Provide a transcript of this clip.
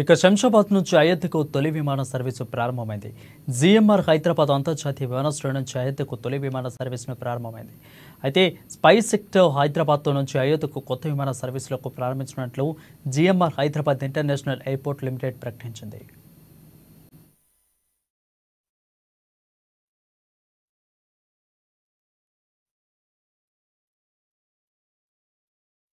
ఇక శంషాబాద్ నుంచి అయోధ్యకు తొలి విమాన సర్వీసు ప్రారంభమైంది జిఎంఆర్ హైదరాబాద్ అంతర్జాతీయ విమానాశ్రయం నుంచి అయోధ్యకు తొలి విమాన సర్వీసును ప్రారంభమైంది అయితే స్పైస్ సెక్టర్ హైదరాబాద్తో నుంచి అయోధ్యకు కొత్త విమాన సర్వీసులకు ప్రారంభించినట్లు GMR Hyderabad international airport limited ప్రకటించింది